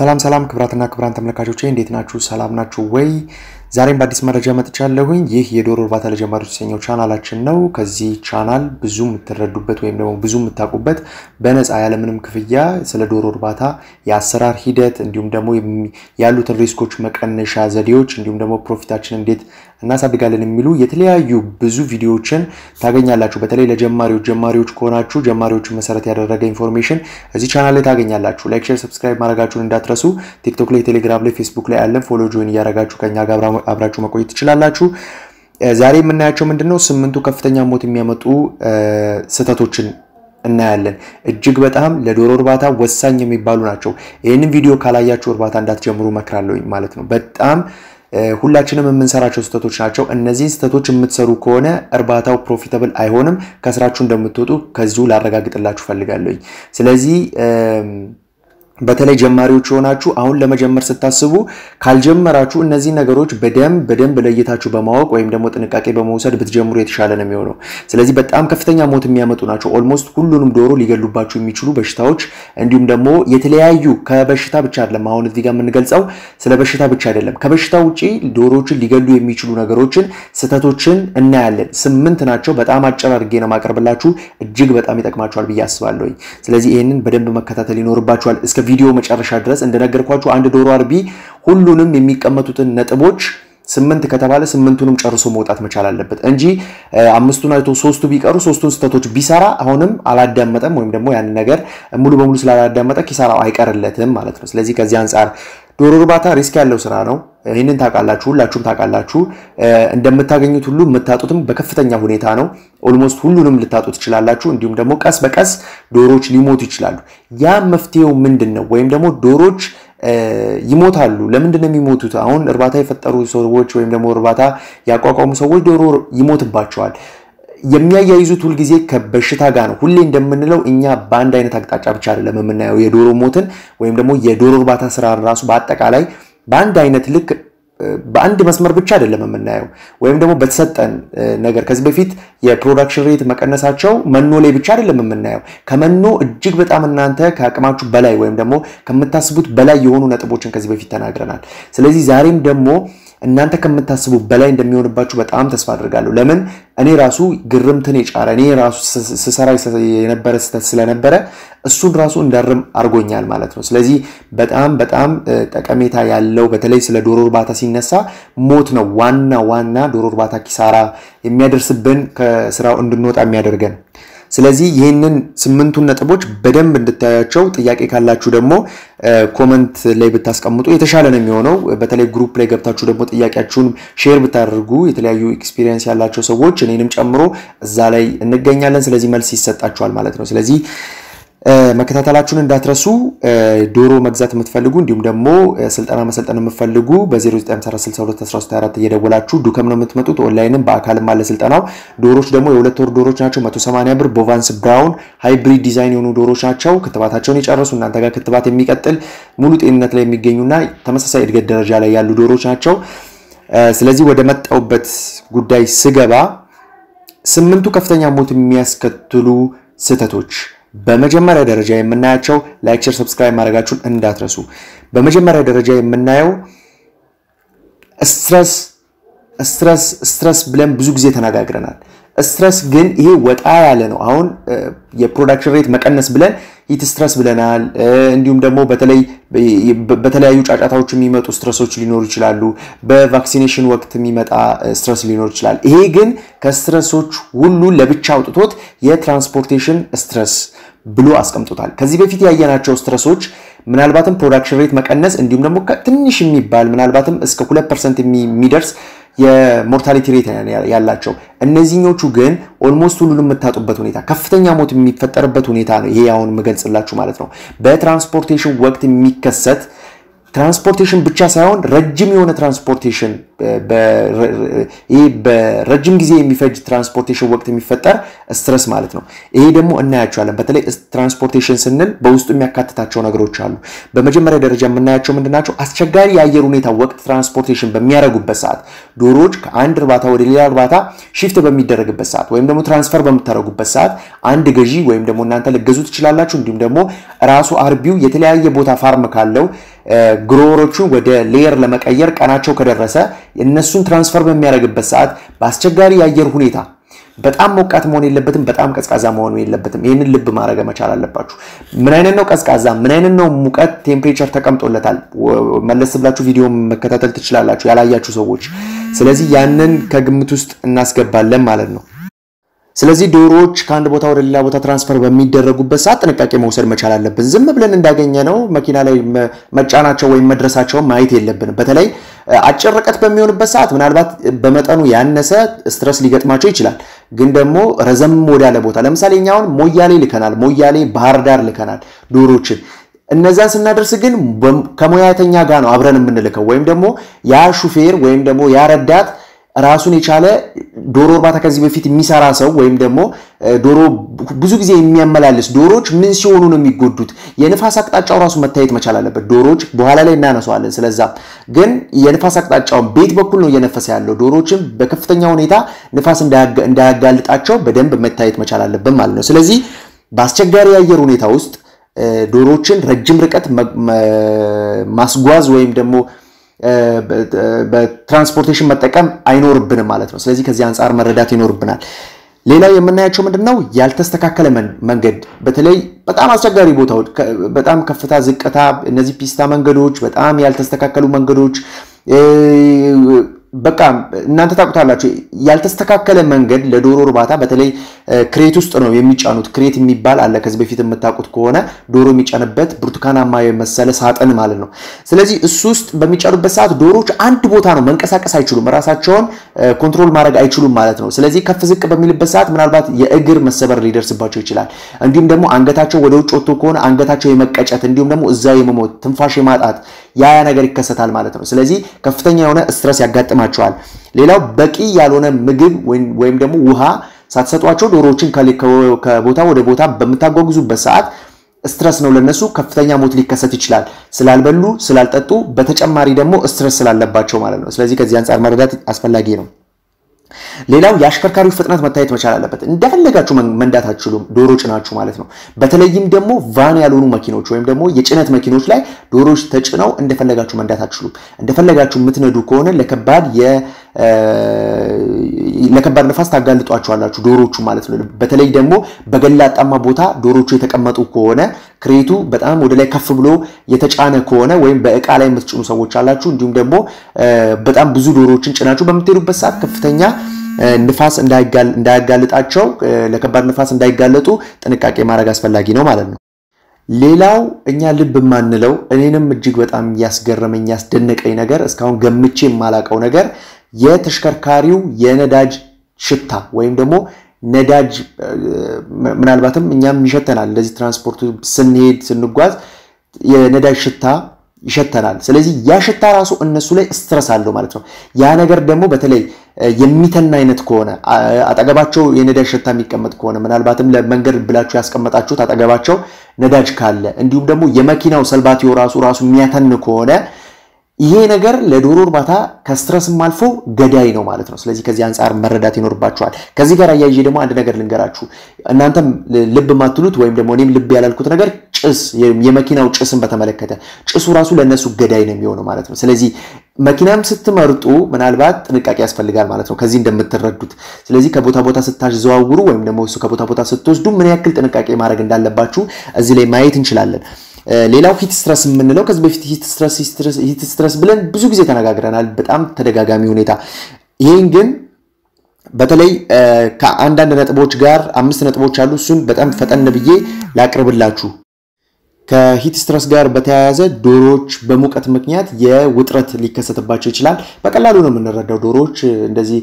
ሰላም ሰላም ክብራትና ክብራን ተመልካቾቼ እንዴት ናችሁ? ሰላም ናችሁ ወይ? ዛሬም በአዲስ መረጃ መጥቻለሁኝ። ይህ የዶሮ እርባታ ለጀማሪዎች የተሰኘው ቻናላችን ነው። ከዚህ ቻናል ብዙ የምትረዱበት ወይም ደግሞ ብዙ የምታውቁበት በነፃ ያለምንም ክፍያ ስለ ዶሮ እርባታ የአሰራር ሂደት እንዲሁም ደግሞ ያሉትን ሪስኮች መቀነሻ ዘዴዎች እንዲሁም ደግሞ ፕሮፊታችን እንዴት እናሳድጋለን የሚሉ የተለያዩ ብዙ ቪዲዮዎችን ታገኛላችሁ። በተለይ ለጀማሪዎች ጀማሪዎች ከሆናችሁ ጀማሪዎችን መሰረት ያደረገ ኢንፎርሜሽን እዚህ ቻናል ላይ ታገኛላችሁ። ላይክ፣ ሼር፣ ሰብስክራይብ ማድረጋችሁን እንዳትረሱ። ቲክቶክ ላይ፣ ቴሌግራም ላይ፣ ፌስቡክ ላይ ያለን ፎሎ ጆይን እያደረጋችሁ ከኛ ጋር አብራችሁ መቆየት ትችላላችሁ። ዛሬ የምናያቸው ምንድነው ስምንቱ ከፍተኛ ሞት የሚያመጡ ስህተቶችን እናያለን። እጅግ በጣም ለዶሮ እርባታ ወሳኝ የሚባሉ ናቸው። ይህንን ቪዲዮ ካላያችሁ እርባታ እንዳትጀምሩ መክራለሁ ማለት ነው። በጣም ሁላችንም የምንሰራቸው ስህተቶች ናቸው። እነዚህን ስህተቶች የምትሰሩ ከሆነ እርባታው ፕሮፊተብል አይሆንም። ከስራችሁ እንደምትወጡ ከዚሁ ላረጋግጥላችሁ ፈልጋለሁኝ። ስለዚህ በተለይ ጀማሪዎች የሆናችሁ አሁን ለመጀመር ስታስቡ ካልጀመራችሁ እነዚህ ነገሮች በደንብ በደንብ ለይታችሁ በማወቅ ወይም ደግሞ ጥንቃቄ በመውሰድ ብትጀምሩ የተሻለ ነው የሚሆነው። ስለዚህ በጣም ከፍተኛ ሞት የሚያመጡ ናቸው። ኦልሞስት ሁሉንም ዶሮ ሊገሉባችሁ የሚችሉ በሽታዎች እንዲሁም ደግሞ የተለያዩ ከበሽታ ብቻ አይደለም። አሁን እዚህ ጋር የምንገልጸው ስለ በሽታ ብቻ አይደለም። ከበሽታ ውጪ ዶሮዎችን ሊገሉ የሚችሉ ነገሮችን፣ ስህተቶችን እናያለን። ስምንት ናቸው። በጣም አጭር አድርጌ ነው ማቀርብላችሁ። እጅግ በጣም ይጠቅማችኋል ብዬ አስባለሁኝ። ስለዚህ ይህንን በደንብ መከታተል ይኖርባችኋል እስከ ቪዲዮ መጨረሻ ድረስ እንደነገርኳችሁ አንድ ዶሮ አርቢ ሁሉንም የሚቀመጡትን ነጥቦች ስምንት ከተባለ ስምንቱንም ጨርሶ መውጣት መቻል አለበት እንጂ አምስቱን አይቶ ሶስቱ ቢቀሩ ሶስቱን ስህተቶች ቢሰራ አሁንም አላዳመጠም ወይም ደግሞ ያን ነገር ሙሉ በሙሉ ስላላዳመጠ ኪሳራው አይቀርለትም ማለት ነው። ስለዚህ ከዚህ አንጻር ዶሮ እርባታ ሪስክ ያለው ስራ ነው። ይህንን ታውቃላችሁ፣ ሁላችሁም ታውቃላችሁ። እንደምታገኙት ሁሉ የምታጡትም በከፍተኛ ሁኔታ ነው። ኦልሞስት ሁሉንም ልታጡ ትችላላችሁ። እንዲሁም ደግሞ ቀስ በቀስ ዶሮዎች ሊሞቱ ይችላሉ። ያ መፍትሄው ምንድን ነው? ወይም ደግሞ ዶሮዎች ይሞታሉ። ለምንድን ነው የሚሞቱት? አሁን እርባታ የፈጠሩ ሰዎች ወይም ደግሞ እርባታ ያቋቋሙ ሰዎች ዶሮ ይሞትባቸዋል። የሚያያይዙት ሁልጊዜ ከበሽታ ጋር ነው። ሁሌ እንደምንለው እኛ በአንድ አይነት አቅጣጫ ብቻ አይደለም የምናየው የዶሮ ሞትን ወይም ደግሞ የዶሮ እርባታ ስራ ራሱ በአጠቃላይ በአንድ አይነት ልክ በአንድ መስመር ብቻ አይደለም የምናየው፣ ወይም ደግሞ በተሰጠን ነገር ከዚህ በፊት የፕሮዳክሽን ሬት መቀነሳቸው መኖ ላይ ብቻ አይደለም የምናየው። ከመኖ እጅግ በጣም እናንተ ከአቅማችሁ በላይ ወይም ደግሞ ከምታስቡት በላይ የሆኑ ነጥቦችን ከዚህ በፊት ተናግረናል። ስለዚህ ዛሬም ደግሞ እናንተ ከምታስቡ በላይ እንደሚሆንባችሁ በጣም ተስፋ አድርጋለሁ። ለምን እኔ ራሱ ግርምትን የጫረ እኔ ራሱ ስሰራ የነበረ ስህተት ስለነበረ እሱን ራሱ እንዳርም አድርጎኛል ማለት ነው። ስለዚህ በጣም በጣም ጠቀሜታ ያለው በተለይ ስለ ዶሮ እርባታ ሲነሳ ሞት ነው ዋና ዋና ዶሮ እርባታ ኪሳራ የሚያደርስብን ከስራው እንድንወጣ የሚያደርገን ስለዚህ ይህንን ስምንቱን ነጥቦች በደንብ እንድታያቸው ጥያቄ ካላችሁ ደግሞ ኮመንት ላይ ብታስቀምጡ የተሻለ ነው የሚሆነው። በተለይ ግሩፕ ላይ ገብታችሁ ደግሞ ጥያቄያችሁን ሼር ብታደርጉ የተለያዩ ኤክስፒሪየንስ ያላቸው ሰዎች እኔንም ጨምሮ እዛ ላይ እንገኛለን። ስለዚህ መልስ ይሰጣችኋል ማለት ነው። ስለዚህ መከታተላችሁን እንዳትረሱ። ዶሮ መግዛት የምትፈልጉ እንዲሁም ደግሞ ስልጠና መሰልጠን የምትፈልጉ በ0946611324 እየደወላችሁ ዱከም ነው የምትመጡት። ኦንላይንም በአካልም አለ ስልጠናው። ዶሮች ደግሞ የሁለት ወር ዶሮች ናቸው፣ 180 ብር። ቦቫንስ ብራውን ሃይብሪድ ዲዛይን የሆኑ ዶሮች ናቸው። ክትባታቸውን የጨረሱ እናንተ ጋር ክትባት የሚቀጥል ሙሉ ጤንነት ላይ የሚገኙና ተመሳሳይ እድገት ደረጃ ላይ ያሉ ዶሮች ናቸው። ስለዚህ ወደ መጣውበት ጉዳይ ስገባ ስምንቱ ከፍተኛ ሞት የሚያስከትሉ ስህተቶች በመጀመሪያ ደረጃ የምናያቸው ላይክ፣ ሼር፣ ሰብስክራይብ ማድረጋችሁን እንዳትረሱ። በመጀመሪያ ደረጃ የምናየው ስትረስ ስትረስ ስትረስ ብለን ብዙ ጊዜ ተነጋግረናል። ስትረስ ግን ይሄ ወጣ ያለ ነው። አሁን የፕሮዳክሽን ሬት መቀነስ ብለን ሂት ስትረስ ብለናል። እንዲሁም ደግሞ በተለይ በተለያዩ ጫጫታዎች የሚመጡ ስትረሶች ሊኖሩ ይችላሉ። በቫክሲኔሽን ወቅት የሚመጣ ስትረስ ሊኖር ይችላል። ይሄ ግን ከስትረሶች ሁሉ ለብቻ አውጥቶት የትራንስፖርቴሽን ስትረስ ብሎ አስቀምጦታል። ከዚህ በፊት ያየናቸው ስትረሶች ምናልባትም ፕሮዳክሽን ሬት መቀነስ እንዲሁም ደግሞ ትንሽ የሚባል ምናልባትም እስከ ሁለት ፐርሰንት የሚደርስ የሞርታሊቲ ሬት ያላቸው እነዚህኞቹ ግን ኦልሞስት ሁሉንም የምታጡበት ሁኔታ ከፍተኛ ሞት የሚፈጠርበት ሁኔታ ነው። ይሄ አሁን የምገልጽላችሁ ማለት ነው። በትራንስፖርቴሽን ወቅት የሚከሰት ትራንስፖርቴሽን ብቻ ሳይሆን ረጅም የሆነ ትራንስፖርቴሽን ይህ በረጅም ጊዜ የሚፈጅ ትራንስፖርቴሽን ወቅት የሚፈጠር ስትረስ ማለት ነው። ይሄ ደግሞ እናያቸዋለን። በተለይ ትራንስፖርቴሽን ስንል በውስጡ የሚያካትታቸው ነገሮች አሉ። በመጀመሪያ ደረጃ የምናያቸው ምንድናቸው? አስቸጋሪ የአየር ሁኔታ ወቅት ትራንስፖርቴሽን በሚያደርጉበት ሰዓት ዶሮዎች ከአንድ እርባታ ወደ ሌላ እርባታ ሺፍት በሚደረግበት ሰዓት ወይም ደግሞ ትራንስፈር በምታደርጉበት ሰዓት አንድ ገዢ ወይም ደግሞ እናንተ ልገዙ ትችላላችሁ። እንዲሁም ደግሞ ራሱ አርቢው የተለያየ ቦታ ፋርም ካለው ግሮወሮቹ ወደ ሌየር ለመቀየር ቀናቸው ከደረሰ እነሱን ትራንስፈር በሚያደርግበት ሰዓት በአስቸጋሪ የአየር ሁኔታ በጣም ሞቃት መሆን የለበትም፣ በጣም ቀዝቃዛ መሆን የለበትም። ይህንን ልብ ማድረግ መቻል አለባችሁ። ምን አይነት ነው ቀዝቃዛ፣ ምን አይነት ነው ሙቀት፣ ቴምፕሬቸር ተቀምጦለታል። መለስ ብላችሁ ቪዲዮ መከታተል ትችላላችሁ ያላያችሁ ሰዎች። ስለዚህ ያንን ከግምት ውስጥ እናስገባለን ማለት ነው። ስለዚህ ዶሮዎች ከአንድ ቦታ ወደ ሌላ ቦታ ትራንስፈር በሚደረጉበት ሰዓት ጥንቃቄ መውሰድ መቻል አለብን። ዝም ብለን እንዳገኘ ነው መኪና ላይ መጫናቸው ወይም መድረሳቸውን ማየት የለብንም። በተለይ አጭር ርቀት በሚሆንበት ሰዓት ምናልባት በመጠኑ ያነሰ ስትረስ ሊገጥማቸው ይችላል። ግን ደግሞ ረዘም ወዳለ ቦታ ለምሳሌ እኛ ሞያሌ ልከናል፣ ሞያሌ ባህር ዳር ልከናል ዶሮችን እነዛን ስናደርስ ግን ከሙያተኛ ጋር ነው አብረን የምንልከው ወይም ደግሞ ያ ሹፌር ወይም ደግሞ ያ ረዳት ራሱን የቻለ ዶሮ እርባታ ከዚህ በፊት የሚሰራ ሰው ወይም ደግሞ ዶሮ ብዙ ጊዜ የሚያመላልስ ዶሮዎች ምን ሲሆኑ ነው የሚጎዱት? የንፋስ አቅጣጫው ራሱ መታየት መቻል አለበት። ዶሮዎች በኋላ ላይ እናነሰዋለን ስለዛ ግን የንፋስ አቅጣጫውን ቤት በኩል ነው እየነፈሰ ያለው። ዶሮዎችን በከፍተኛ ሁኔታ ንፋስ እንዳያጋልጣቸው በደንብ መታየት መቻል አለብን ማለት ነው። ስለዚህ በአስቸጋሪ የአየር ሁኔታ ውስጥ ዶሮዎችን ረጅም ርቀት ማስጓዝ ወይም ደግሞ በትራንስፖርቴሽን መጠቀም አይኖርብንም ማለት ነው። ስለዚህ ከዚህ አንጻር መረዳት ይኖርብናል። ሌላው የምናያቸው ምንድን ነው? ያልተስተካከለ መንገድ በተለይ በጣም አስቸጋሪ ቦታዎች፣ በጣም ከፍታ ዝቅታ፣ እነዚህ ፒስታ መንገዶች፣ በጣም ያልተስተካከሉ መንገዶች በቃ እናንተ ታውቁታላችሁ። ያልተስተካከለ መንገድ ለዶሮ እርባታ በተለይ ክሬት ውስጥ ነው የሚጫኑት። ክሬት የሚባል አለ፣ ከዚህ በፊት የምታውቁት ከሆነ ዶሮ የሚጫንበት ብርቱካናማ የመሰለ ሳጥን ማለት ነው። ስለዚህ እሱ ውስጥ በሚጫኑበት ሰዓት ዶሮዎች አንድ ቦታ ነው መንቀሳቀስ አይችሉም፣ ራሳቸውን ኮንትሮል ማድረግ አይችሉም ማለት ነው። ስለዚህ ከፍ ዝቅ በሚልበት ሰዓት ምናልባት የእግር መሰበር ሊደርስባቸው ይችላል። እንዲሁም ደግሞ አንገታቸው ወደ ውጭ ወጥቶ ከሆነ አንገታቸው የመቀጨት እንዲሁም ደግሞ እዛ የመሞት ትንፋሽ የማጣት ያ ነገር ይከሰታል ማለት ነው። ስለዚህ ከፍተኛ የሆነ ስትረስ ያጋጥማል ይጠቅማቸዋል። ሌላው በቂ ያልሆነ ምግብ ወይም ደግሞ ውሃ ሳትሰጧቸው ዶሮዎችን ከቦታ ወደ ቦታ በምታጓጉዙበት ሰዓት ስትረስ ነው ለነሱ ከፍተኛ ሞት ሊከሰት ይችላል። ስላልበሉ ስላልጠጡ፣ በተጨማሪ ደግሞ ስትረስ ስላለባቸው ማለት ነው። ስለዚህ ከዚህ አንጻር መረዳት አስፈላጊ ነው። ሌላው የአሽከርካሪው ፍጥነት መታየት መቻል አለበት። እንደፈለጋችሁ መንዳት አትችሉም፣ ዶሮ ጭናችሁ ማለት ነው። በተለይም ደግሞ ቫን ያልሆኑ መኪኖች ወይም ደግሞ የጭነት መኪኖች ላይ ዶሮች ተጭነው እንደፈለጋችሁ መንዳት አትችሉም። እንደፈለጋችሁ የምትነዱ ከሆነ ለከባድ ለከባድ ነፋስ ታጋልጧቸዋላችሁ ዶሮቹ ማለት ነው። በተለይ ደግሞ በገላጣማ ቦታ ዶሮቹ የተቀመጡ ከሆነ ክሬቱ በጣም ወደ ላይ ከፍ ብሎ የተጫነ ከሆነ ወይም በእቃ ላይ የምትጭኑ ሰዎች አላችሁ፣ እንዲሁም ደግሞ በጣም ብዙ ዶሮዎችን ጭናችሁ በምትሄዱበት ሰዓት ከፍተኛ ንፋስ እንዳያጋልጣቸው ለከባድ ንፋስ እንዳይጋለጡ ጥንቃቄ ማድረግ አስፈላጊ ነው ማለት ነው። ሌላው እኛ ልብ የማንለው እኔንም እጅግ በጣም እያስገረመኝ ያስደነቀኝ ነገር እስካሁን ገምቼ የማላቀው ነገር የተሽከርካሪው የነዳጅ ሽታ ወይም ደግሞ ነዳጅ ምናልባትም እኛም ይሸተናል። እንደዚህ ትራንስፖርቱ ስንሄድ ስንጓዝ የነዳጅ ሽታ ይሸተናል። ስለዚህ ያ ሽታ ራሱ እነሱ ላይ ስትረስ አለው ማለት ነው። ያ ነገር ደግሞ በተለይ የሚተን አይነት ከሆነ አጠገባቸው የነዳጅ ሽታ የሚቀመጥ ከሆነ ምናልባትም ለመንገድ ብላችሁ ያስቀመጣችሁት አጠገባቸው ነዳጅ ካለ እንዲሁም ደግሞ የመኪናው ሰልባቲዮ ራሱ ራሱ የሚያተን ከሆነ ይሄ ነገር ለዶሮ እርባታ ከስትረስም አልፎ ገዳይ ነው ማለት ነው። ስለዚህ ከዚህ አንጻር መረዳት ይኖርባችኋል። ከዚህ ጋር አያይዤ ደግሞ አንድ ነገር ልንገራችሁ። እናንተም ልብ ማትሉት ወይም ደግሞ እኔም ልብ ያላልኩት ነገር ጭስ፣ የመኪናው ጭስን በተመለከተ ጭሱ ራሱ ለእነሱ ገዳይ ነው የሚሆነው ማለት ነው። ስለዚህ መኪናም ስትመርጡ ምናልባት ጥንቃቄ ያስፈልጋል ማለት ነው፣ ከዚህ እንደምትረዱት። ስለዚህ ከቦታ ቦታ ስታዘዋውሩ ወይም ደግሞ ከቦታ ቦታ ስትወስዱ ምን ያክል ጥንቃቄ ማድረግ እንዳለባችሁ እዚህ ላይ ማየት እንችላለን። ሌላው ሂት ስትረስ የምንለው ከዚህ በፊት ሂት ስትረስ ብለን ብዙ ጊዜ ተነጋግረናል፣ በጣም ተደጋጋሚ ሁኔታ። ይህን ግን በተለይ ከአንዳንድ ነጥቦች ጋር አምስት ነጥቦች አሉ። እሱን በጣም ፈጠን ብዬ ላቅርብላችሁ። ከሂት ስትረስ ጋር በተያያዘ ዶሮዎች በሙቀት ምክንያት የውጥረት ሊከሰትባቸው ይችላል። በቀላሉ ነው የምንረዳው። ዶሮዎች እንደዚህ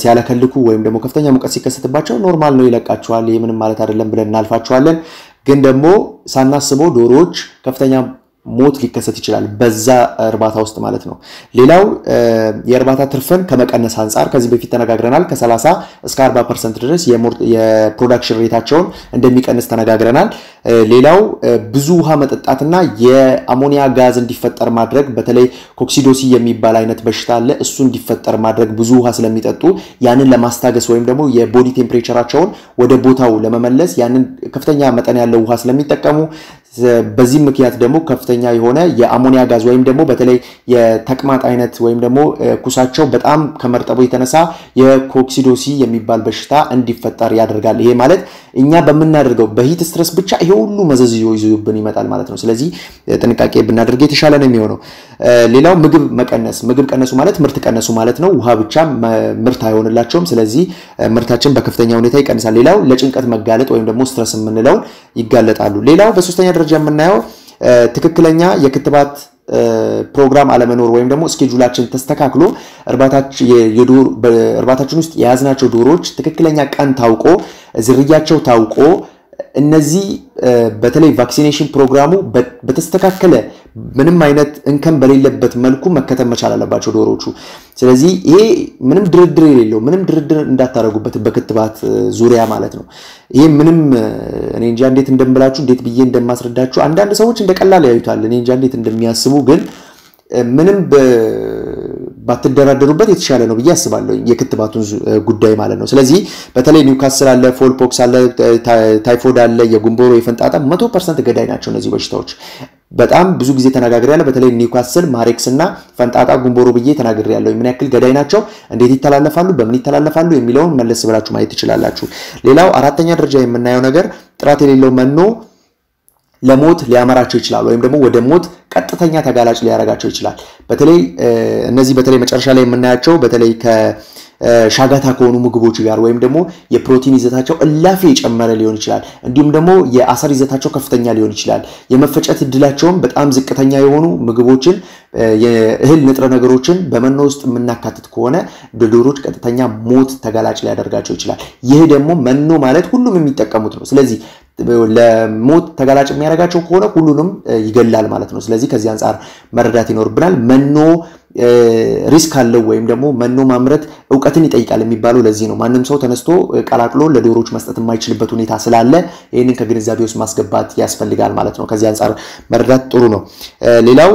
ሲያለከልኩ ወይም ደግሞ ከፍተኛ ሙቀት ሲከሰትባቸው ኖርማል ነው ይለቃቸዋል። ይህ ምንም ማለት አይደለም ብለን እናልፋቸዋለን። ግን ደግሞ ሳናስበው ዶሮዎች ከፍተኛ ሞት ሊከሰት ይችላል፣ በዛ እርባታ ውስጥ ማለት ነው። ሌላው የእርባታ ትርፍን ከመቀነስ አንጻር ከዚህ በፊት ተነጋግረናል። ከ30 እስከ 40 ፐርሰንት ድረስ የፕሮዳክሽን ሬታቸውን እንደሚቀንስ ተነጋግረናል። ሌላው ብዙ ውሃ መጠጣትና የአሞኒያ ጋዝ እንዲፈጠር ማድረግ፣ በተለይ ኮክሲዶሲ የሚባል አይነት በሽታ አለ። እሱ እንዲፈጠር ማድረግ ብዙ ውሃ ስለሚጠጡ ያንን ለማስታገስ ወይም ደግሞ የቦዲ ቴምፕሬቸራቸውን ወደ ቦታው ለመመለስ ያንን ከፍተኛ መጠን ያለው ውሃ ስለሚጠቀሙ በዚህ ምክንያት ደግሞ ከፍተኛ የሆነ የአሞኒያ ጋዝ ወይም ደግሞ በተለይ የተቅማጥ አይነት ወይም ደግሞ ኩሳቸው በጣም ከመርጠቡ የተነሳ የኮክሲዶሲ የሚባል በሽታ እንዲፈጠር ያደርጋል። ይሄ ማለት እኛ በምናደርገው በሂት ስትረስ ብቻ ይሄ ሁሉ መዘዝ ይዞብን ይመጣል ማለት ነው። ስለዚህ ጥንቃቄ ብናደርግ የተሻለ ነው የሚሆነው። ሌላው ምግብ መቀነስ፣ ምግብ ቀነሱ ማለት ምርት ቀነሱ ማለት ነው። ውሃ ብቻ ምርት አይሆንላቸውም። ስለዚህ ምርታችን በከፍተኛ ሁኔታ ይቀንሳል። ሌላው ለጭንቀት መጋለጥ ወይም ደግሞ ስትረስ የምንለውን ይጋለጣሉ። ሌላው በሶስተኛ ደረጃ የምናየው ትክክለኛ የክትባት ፕሮግራም አለመኖር ወይም ደግሞ እስኬጁላችን ተስተካክሎ እርባታችን ውስጥ የያዝናቸው ዶሮዎች ትክክለኛ ቀን ታውቆ ዝርያቸው ታውቆ እነዚህ በተለይ ቫክሲኔሽን ፕሮግራሙ በተስተካከለ ምንም አይነት እንከን በሌለበት መልኩ መከተብ መቻል አለባቸው ዶሮዎቹ። ስለዚህ ይሄ ምንም ድርድር የሌለው ምንም ድርድር እንዳታደረጉበት በክትባት ዙሪያ ማለት ነው። ይሄ ምንም እኔ እንጃ እንዴት እንደምላችሁ እንዴት ብዬ እንደማስረዳችሁ አንዳንድ ሰዎች እንደ ቀላል ያዩታል። እኔ እንጃ እንዴት እንደሚያስቡ ግን ምንም ባትደራደሩበት የተሻለ ነው ብዬ አስባለሁ፣ የክትባቱን ጉዳይ ማለት ነው። ስለዚህ በተለይ ኒውካስል አለ፣ ፎልፖክስ አለ፣ ታይፎድ አለ፣ የጉንቦሮ የፈንጣጣ መቶ ፐርሰንት ገዳይ ናቸው እነዚህ በሽታዎች። በጣም ብዙ ጊዜ ተነጋግሬ ያለ በተለይ ኒውካስል ማሬክስ እና ፈንጣጣ ጉንቦሮ ብዬ ተናግሬ ያለው ምን ያክል ገዳይ ናቸው፣ እንዴት ይተላለፋሉ፣ በምን ይተላለፋሉ የሚለውን መለስ ብላችሁ ማየት ትችላላችሁ። ሌላው አራተኛ ደረጃ የምናየው ነገር ጥራት የሌለው መኖ ለሞት ሊያመራቸው ይችላል፣ ወይም ደግሞ ወደ ሞት ቀጥተኛ ተጋላጭ ሊያደርጋቸው ይችላል። በተለይ እነዚህ በተለይ መጨረሻ ላይ የምናያቸው በተለይ ከሻጋታ ከሆኑ ምግቦች ጋር ወይም ደግሞ የፕሮቲን ይዘታቸው እላፊ የጨመረ ሊሆን ይችላል። እንዲሁም ደግሞ የአሰር ይዘታቸው ከፍተኛ ሊሆን ይችላል። የመፈጨት እድላቸውም በጣም ዝቅተኛ የሆኑ ምግቦችን የእህል ንጥረ ነገሮችን በመኖ ውስጥ የምናካትት ከሆነ ዶሮዎች ቀጥተኛ ሞት ተጋላጭ ሊያደርጋቸው ይችላል። ይህ ደግሞ መኖ ማለት ሁሉም የሚጠቀሙት ነው። ስለዚህ ለሞት ተጋላጭ የሚያደርጋቸው ከሆነ ሁሉንም ይገላል ማለት ነው። ስለዚህ ከዚህ አንጻር መረዳት ይኖርብናል። መኖ ሪስክ አለው ወይም ደግሞ መኖ ማምረት እውቀትን ይጠይቃል የሚባለው ለዚህ ነው። ማንም ሰው ተነስቶ ቀላቅሎ ለዶሮዎች መስጠት የማይችልበት ሁኔታ ስላለ ይህንን ከግንዛቤ ውስጥ ማስገባት ያስፈልጋል ማለት ነው። ከዚህ አንጻር መረዳት ጥሩ ነው። ሌላው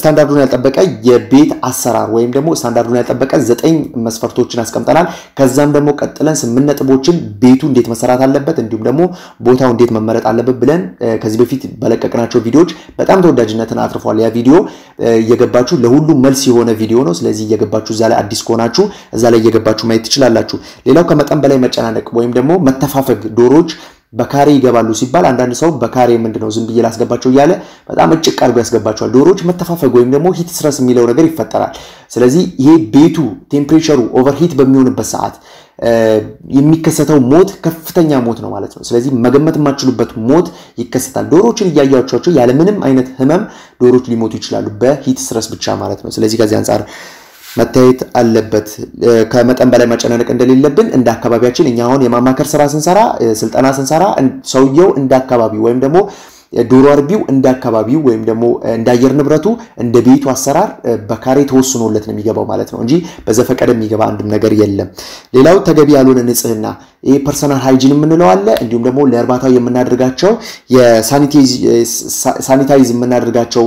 ስታንዳርዱን ያልጠበቀ የቤት አሰራር ወይም ደግሞ ስታንዳርዱን ያልጠበቀ ዘጠኝ መስፈርቶችን አስቀምጠናል። ከዛም ደግሞ ቀጥለን ስምንት ነጥቦችን ቤቱ እንዴት መሰራት አለበት እንዲሁም ደግሞ ቦታው እንዴት መመረጥ አለበት ብለን ከዚህ በፊት በለቀቅናቸው ቪዲዮዎች በጣም ተወዳጅነትን አትርፏል። ያ ቪዲዮ እየገባችሁ ለሁሉም መልስ የሆነ ቪዲዮ ነው። ስለዚህ እየገባችሁ እዛ ላይ አዲስ ከሆናችሁ እዛ ላይ እየገባችሁ ማየት ትችላላችሁ። ሌላው ከመጠን በላይ መጨናነቅ ወይም ደግሞ መተፋፈግ ዶሮዎች በካሬ ይገባሉ ሲባል አንዳንድ ሰው በካሬ ምንድነው ዝም ብዬ ላስገባቸው እያለ በጣም እጭቅ አድርጎ ያስገባቸዋል። ዶሮዎች መተፋፈግ ወይም ደግሞ ሂት ስረስ የሚለው ነገር ይፈጠራል። ስለዚህ ይሄ ቤቱ ቴምፕሬቸሩ ኦቨርሂት በሚሆንበት ሰዓት የሚከሰተው ሞት ከፍተኛ ሞት ነው ማለት ነው። ስለዚህ መገመት የማችሉበት ሞት ይከሰታል። ዶሮዎችን እያያቸቸው ያለምንም አይነት ህመም ዶሮዎች ሊሞቱ ይችላሉ በሂት ስረስ ብቻ ማለት ነው። ስለዚህ ከዚህ አንጻር መታየት አለበት። ከመጠን በላይ መጨናነቅ እንደሌለብን እንደ አካባቢያችን እኛ አሁን የማማከር ስራ ስንሰራ ስልጠና ስንሰራ ሰውየው እንደ አካባቢው ወይም ደግሞ ዶሮ አርቢው እንደ አካባቢው ወይም ደግሞ እንደ አየር ንብረቱ እንደ ቤቱ አሰራር በካሬ ተወስኖለት ነው የሚገባው ማለት ነው እንጂ በዘፈቀደ የሚገባ አንድም ነገር የለም። ሌላው ተገቢ ያልሆነ ንጽህና፣ ይህ ፐርሰናል ሃይጂን የምንለው አለ። እንዲሁም ደግሞ ለእርባታው የምናደርጋቸው የሳኒታይዝ የምናደርጋቸው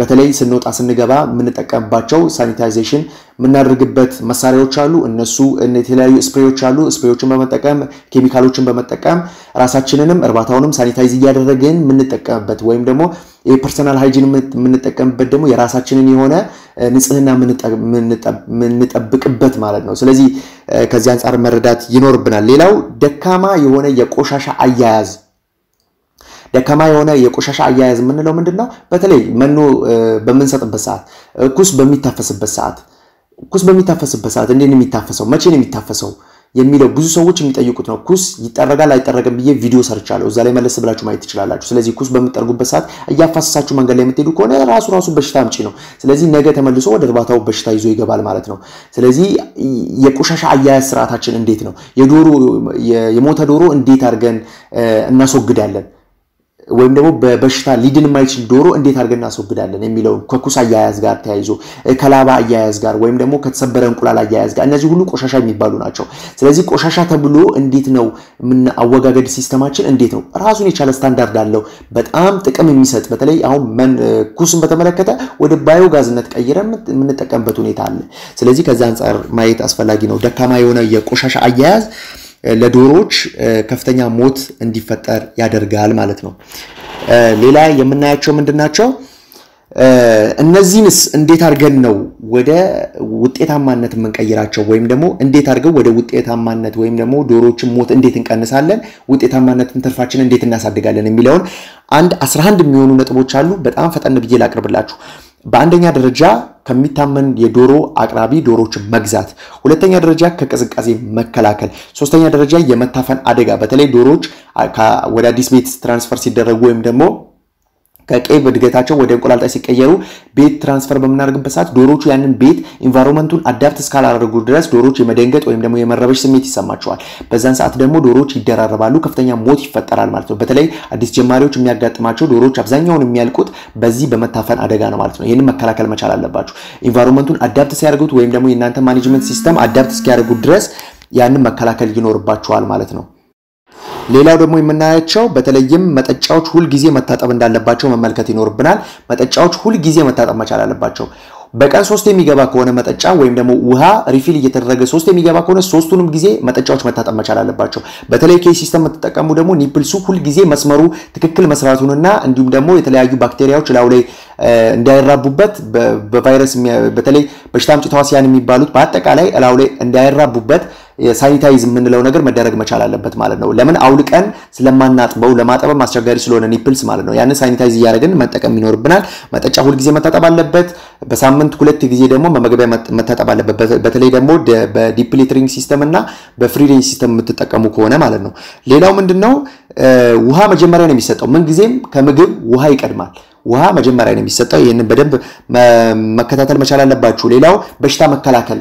በተለይ ስንወጣ ስንገባ የምንጠቀምባቸው ሳኒታይዜሽን የምናደርግበት መሳሪያዎች አሉ። እነሱ የተለያዩ ስፕሬዎች አሉ። ስፕሬዎችን በመጠቀም ኬሚካሎችን በመጠቀም ራሳችንንም እርባታውንም ሳኒታይዝ እያደረግን የምንጠቀምበት ወይም ደግሞ የፐርሰናል ሃይጂን የምንጠቀምበት ደግሞ የራሳችንን የሆነ ንጽህና የምንጠብቅበት ማለት ነው። ስለዚህ ከዚህ አንጻር መረዳት ይኖርብናል። ሌላው ደካማ የሆነ የቆሻሻ አያያዝ ደካማ የሆነ የቆሻሻ አያያዝ የምንለው ምንድን ነው? በተለይ መኖ በምንሰጥበት ሰዓት፣ ኩስ በሚታፈስበት ሰዓት ኩስ በሚታፈስበት ሰዓት እንዴት ነው የሚታፈሰው? መቼ ነው የሚታፈሰው የሚለው ብዙ ሰዎች የሚጠይቁት ነው። ኩስ ይጠረጋል አይጠረግም ብዬ ቪዲዮ ሰርቻለሁ። እዛ ላይ መለስ ብላችሁ ማየት ትችላላችሁ። ስለዚህ ኩስ በምጠርጉበት ሰዓት እያፋሰሳችሁ መንገድ ላይ የምትሄዱ ከሆነ ራሱ ራሱ በሽታ አምጪ ነው። ስለዚህ ነገ ተመልሶ ወደ እርባታው በሽታ ይዞ ይገባል ማለት ነው። ስለዚህ የቆሻሻ አያያዝ ስርዓታችን እንዴት ነው? የዶሮ የሞተ ዶሮ እንዴት አድርገን እናስወግዳለን? ወይም ደግሞ በበሽታ ሊድን የማይችል ዶሮ እንዴት አድርገን እናስወግዳለን የሚለውን ከኩስ አያያዝ ጋር ተያይዞ ከላባ አያያዝ ጋር ወይም ደግሞ ከተሰበረ እንቁላል አያያዝ ጋር እነዚህ ሁሉ ቆሻሻ የሚባሉ ናቸው። ስለዚህ ቆሻሻ ተብሎ እንዴት ነው አወጋገድ ሲስተማችን እንዴት ነው ራሱን የቻለ ስታንዳርድ አለው። በጣም ጥቅም የሚሰጥ በተለይ አሁን ኩስን በተመለከተ ወደ ባዮጋዝነት ቀይረን የምንጠቀምበት ሁኔታ አለ። ስለዚህ ከዛ አንጻር ማየት አስፈላጊ ነው። ደካማ የሆነ የቆሻሻ አያያዝ ለዶሮዎች ከፍተኛ ሞት እንዲፈጠር ያደርጋል ማለት ነው። ሌላ የምናያቸው ምንድን ናቸው? እነዚህንስ እንዴት አድርገን ነው ወደ ውጤታማነት የምንቀይራቸው? ወይም ደግሞ እንዴት አድርገው ወደ ውጤታማነት ወይም ደግሞ ዶሮዎችን ሞት እንዴት እንቀንሳለን፣ ውጤታማነትን ትርፋችን እንዴት እናሳድጋለን የሚለውን አንድ 11 የሚሆኑ ነጥቦች አሉ። በጣም ፈጠን ብዬ ላቅርብላችሁ። በአንደኛ ደረጃ ከሚታመን የዶሮ አቅራቢ ዶሮዎችን መግዛት፣ ሁለተኛ ደረጃ ከቅዝቃዜ መከላከል፣ ሶስተኛ ደረጃ የመታፈን አደጋ በተለይ ዶሮዎች ወደ አዲስ ቤት ትራንስፈር ሲደረጉ ወይም ደግሞ ከቀይ እድገታቸው ወደ እንቁላልጣይ ሲቀየሩ ቤት ትራንስፈር በምናደርግበት ሰዓት ዶሮቹ ያንን ቤት ኢንቫይሮንመንቱን አዳፕት እስካላደረጉ ድረስ ዶሮች የመደንገጥ ወይም ደግሞ የመረበሽ ስሜት ይሰማቸዋል። በዛን ሰዓት ደግሞ ዶሮች ይደራረባሉ፣ ከፍተኛ ሞት ይፈጠራል ማለት ነው። በተለይ አዲስ ጀማሪዎች የሚያጋጥማቸው ዶሮች አብዛኛውን የሚያልቁት በዚህ በመታፈን አደጋ ነው ማለት ነው። ይህንን መከላከል መቻል አለባችሁ። ኢንቫይሮንመንቱን አዳፕት ሲያደርጉት ወይም ደግሞ የእናንተ ማኔጅመንት ሲስተም አዳፕት እስኪያደርጉት ድረስ ያንን መከላከል ይኖርባቸዋል ማለት ነው። ሌላው ደግሞ የምናያቸው በተለይም መጠጫዎች ሁልጊዜ መታጠብ እንዳለባቸው መመልከት ይኖርብናል። መጠጫዎች ሁልጊዜ መታጠብ መቻል አለባቸው። በቀን ሶስት የሚገባ ከሆነ መጠጫ ወይም ደግሞ ውሃ ሪፊል እየተደረገ ሶስት የሚገባ ከሆነ ሶስቱንም ጊዜ መጠጫዎች መታጠብ መቻል አለባቸው። በተለይ ኬ ሲስተም የምትጠቀሙ ደግሞ ኒፕልሱ ሁልጊዜ መስመሩ ትክክል መስራቱንና እንዲሁም ደግሞ የተለያዩ ባክቴሪያዎች ላዩ ላይ እንዳይራቡበት በቫይረስ በተለይ በሽታ አምጪ ተዋሲያን የሚባሉት በአጠቃላይ እላው ላይ እንዳይራቡበት ሳኒታይዝ የምንለው ነገር መደረግ መቻል አለበት ማለት ነው። ለምን አውልቀን ስለማናጥበው ለማጠበም አስቸጋሪ ስለሆነ ኒፕልስ ማለት ነው። ያንን ሳኒታይዝ እያደረግን መጠቀም ይኖርብናል። መጠጫ ሁልጊዜ መታጠብ አለበት። በሳምንት ሁለት ጊዜ ደግሞ መመገቢያ መታጠብ አለበት። በተለይ ደግሞ በዲፕ ሊትሪንግ ሲስተም እና በፍሪ ሬንጅ ሲስተም የምትጠቀሙ ከሆነ ማለት ነው። ሌላው ምንድን ነው ውሃ መጀመሪያ ነው የሚሰጠው። ምንጊዜም ከምግብ ውሃ ይቀድማል። ውሃ መጀመሪያ ነው የሚሰጠው። ይህንን በደንብ መከታተል መቻል አለባችሁ። ሌላው በሽታ መከላከል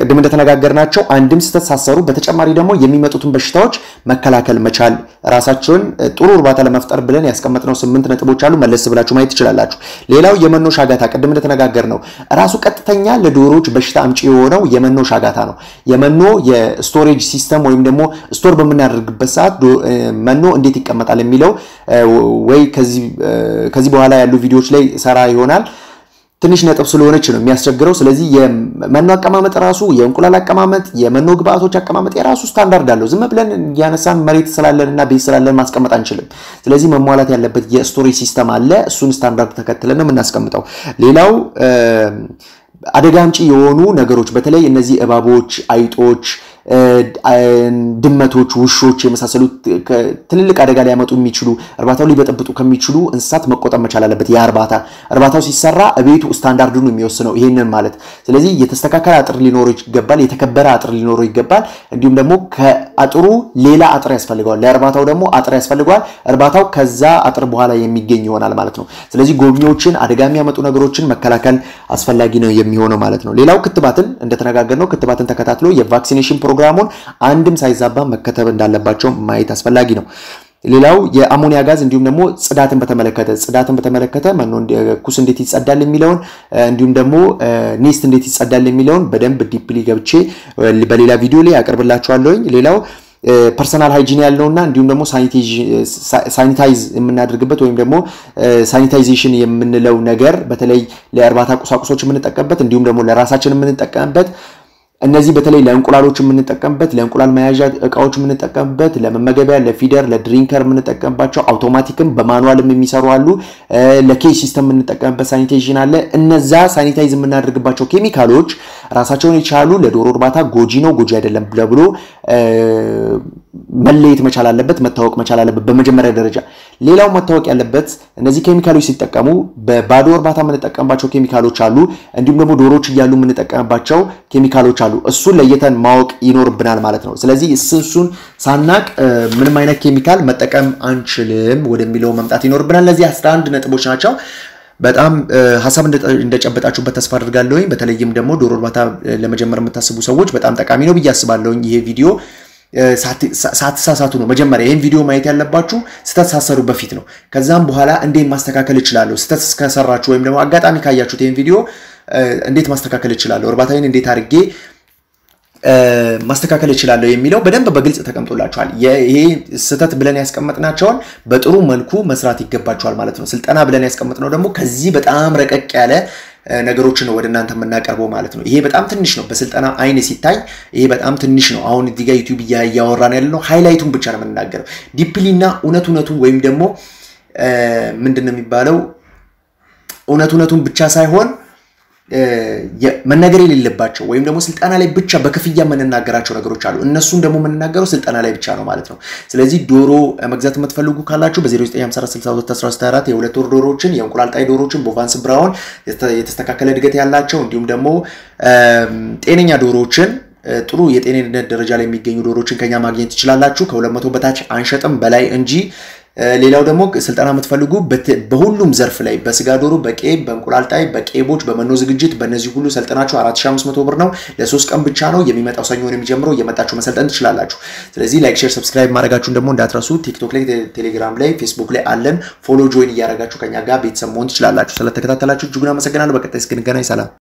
ቅድም እንደተነጋገርናቸው አንድም ስህተት ሳሰሩ በተጨማሪ ደግሞ የሚመጡትን በሽታዎች መከላከል መቻል ራሳቸውን ጥሩ እርባታ ለመፍጠር ብለን ያስቀመጥነው ስምንት ነጥቦች አሉ። መለስ ብላችሁ ማየት ትችላላችሁ። ሌላው የመኖ ሻጋታ ቅድም እንደተነጋገርነው ራሱ ቀጥተኛ ለዶሮዎች በሽታ አምጪ የሆነው የመኖ ሻጋታ ነው። የመኖ የስቶሬጅ ሲስተም ወይም ደግሞ ስቶር በምናደርግበት ሰዓት መኖ እንዴት ይቀመጣል የሚለው ወይ ከዚህ በኋላ ያሉ ቪዲዮዎች ላይ ሰራ ይሆናል። ትንሽ ነጥብ ስለሆነች ነው የሚያስቸግረው። ስለዚህ የመኖ አቀማመጥ ራሱ የእንቁላል አቀማመጥ፣ የመኖ ግብአቶች አቀማመጥ የራሱ ስታንዳርድ አለው። ዝም ብለን እያነሳን መሬት ስላለን እና ቤት ስላለን ማስቀመጥ አንችልም። ስለዚህ መሟላት ያለበት የስቶሬጅ ሲስተም አለ። እሱን ስታንዳርድ ተከትለን ነው የምናስቀምጠው። ሌላው አደጋ አምጪ የሆኑ ነገሮች በተለይ እነዚህ እባቦች፣ አይጦች ድመቶች፣ ውሾች የመሳሰሉት ትልልቅ አደጋ ሊያመጡ የሚችሉ እርባታው ሊበጠብጡ ከሚችሉ እንስሳት መቆጠብ መቻል አለበት። ያ እርባታው ሲሰራ ቤቱ ነው የሚወስነው ይሄንን ማለት። ስለዚህ የተስተካከለ አጥር ሊኖረው ይገባል። የተከበረ አጥር ሊኖረው ይገባል። እንዲሁም ደግሞ ከአጥሩ ሌላ አጥር ያስፈልገዋል። ለእርባታው ደግሞ አጥር ያስፈልገዋል። እርባታው ከዛ አጥር በኋላ የሚገኝ ይሆናል ማለት ነው። ስለዚህ ጎብኚዎችን፣ አደጋ የሚያመጡ ነገሮችን መከላከል አስፈላጊ ነው የሚሆነው ማለት ነው። ሌላው ክትባትን እንደተነጋገርነው ክትባትን ተከታትሎ የቫክሲኔሽን ፕሮግራሙን አንድም ሳይዛባ መከተብ እንዳለባቸው ማየት አስፈላጊ ነው። ሌላው የአሞኒያ ጋዝ እንዲሁም ደግሞ ጽዳትን በተመለከተ ጽዳትን በተመለከተ መኖ ኩስ እንዴት ይጸዳል የሚለውን እንዲሁም ደግሞ ኔስት እንዴት ይጸዳል የሚለውን በደንብ ዲፕሊ ገብቼ በሌላ ቪዲዮ ላይ ያቀርብላችኋለሁኝ። ሌላው ፐርሰናል ሃይጂን ያለውና እንዲሁም ደግሞ ሳኒታይዝ የምናደርግበት ወይም ደግሞ ሳኒታይዜሽን የምንለው ነገር በተለይ ለእርባታ ቁሳቁሶች የምንጠቀምበት እንዲሁም ደግሞ ለራሳችን የምንጠቀምበት እነዚህ በተለይ ለእንቁላሎች የምንጠቀምበት ለእንቁላል መያዣ እቃዎች የምንጠቀምበት ለመመገቢያ፣ ለፊደር፣ ለድሪንከር የምንጠቀምባቸው አውቶማቲክም በማኑዋልም የሚሰሩ አሉ። ለኬጅ ሲስተም የምንጠቀምበት ሳኒቴሽን አለ። እነዛ ሳኒታይዝ የምናደርግባቸው ኬሚካሎች ራሳቸውን የቻሉ ለዶሮ እርባታ ጎጂ ነው ጎጂ አይደለም ብሎ መለየት መቻል አለበት፣ መታወቅ መቻል አለበት በመጀመሪያ ደረጃ። ሌላው መታወቅ ያለበት እነዚህ ኬሚካሎች ሲጠቀሙ በባዶ እርባታ የምንጠቀምባቸው ኬሚካሎች አሉ፣ እንዲሁም ደግሞ ዶሮች እያሉ የምንጠቀምባቸው ኬሚካሎች አሉ። እሱን ለየተን ማወቅ ይኖርብናል ማለት ነው። ስለዚህ እሱን ሳናቅ ምንም አይነት ኬሚካል መጠቀም አንችልም ወደሚለው መምጣት ይኖርብናል። እነዚህ 11 ነጥቦች ናቸው። በጣም ሀሳብ እንደጨበጣችሁበት ተስፋ አድርጋለሁኝ። በተለይም ደግሞ ዶሮ እርባታ ለመጀመር የምታስቡ ሰዎች በጣም ጠቃሚ ነው ብዬ አስባለሁኝ ይሄ ቪዲዮ ሳትሳሳቱ ነው መጀመሪያ ይህን ቪዲዮ ማየት ያለባችሁ። ስህተት ሳሰሩ በፊት ነው። ከዛም በኋላ እንዴት ማስተካከል እችላለሁ፣ ስህተት እስከሰራችሁ ወይም ደግሞ አጋጣሚ ካያችሁት ይህን ቪዲዮ እንዴት ማስተካከል እችላለሁ፣ እርባታዬን እንዴት አድርጌ ማስተካከል እችላለሁ የሚለው በደንብ በግልጽ ተቀምጦላቸዋል። ይሄ ስህተት ብለን ያስቀመጥናቸውን በጥሩ መልኩ መስራት ይገባቸዋል ማለት ነው። ስልጠና ብለን ያስቀመጥነው ደግሞ ከዚህ በጣም ረቀቅ ያለ ነገሮችን ነው ወደ እናንተ የምናቀርበው ማለት ነው። ይሄ በጣም ትንሽ ነው፣ በስልጠና አይን ሲታይ ይሄ በጣም ትንሽ ነው። አሁን እዚጋ ዩቲዩብ እያወራን ያለ ነው፣ ሃይላይቱን ብቻ ነው የምናገረው ዲፕሊና እውነት እውነቱን ወይም ደግሞ ምንድን ነው የሚባለው እውነት እውነቱን ብቻ ሳይሆን መነገር የሌለባቸው ወይም ደግሞ ስልጠና ላይ ብቻ በክፍያ የምንናገራቸው ነገሮች አሉ። እነሱን ደግሞ የምንናገረው ስልጠና ላይ ብቻ ነው ማለት ነው። ስለዚህ ዶሮ መግዛት የምትፈልጉ ካላችሁ በ 0954 የሁለት ወር ዶሮዎችን፣ የእንቁላል ጣይ ዶሮዎችን፣ ቦቫንስ ብራውን የተስተካከለ እድገት ያላቸው እንዲሁም ደግሞ ጤነኛ ዶሮዎችን ጥሩ የጤንነት ደረጃ ላይ የሚገኙ ዶሮዎችን ከኛ ማግኘት ትችላላችሁ። ከ መቶ በታች አንሸጥም በላይ እንጂ ሌላው ደግሞ ስልጠና የምትፈልጉ በሁሉም ዘርፍ ላይ በስጋ ዶሮ፣ በቄብ፣ በእንቁላል ጣይ፣ በቄቦች፣ በመኖ ዝግጅት በእነዚህ ሁሉ ሰልጠናችሁ 4500 ብር ነው። ለሶስት ቀን ብቻ ነው። የሚመጣው ሰኞ ነው የሚጀምረው። እየመጣችሁ መሰልጠን ትችላላችሁ። ስለዚህ ላይክ፣ ሼር፣ ሰብስክራይብ ማድረጋችሁን ደግሞ እንዳትረሱ። ቲክቶክ ላይ፣ ቴሌግራም ላይ፣ ፌስቡክ ላይ አለን። ፎሎ ጆይን እያደረጋችሁ ከኛ ጋር ቤተሰብ መሆን ትችላላችሁ። ስለተከታተላችሁ እጅጉን አመሰግናለሁ። በቀጣይ እስክንገናኝ ሰላም።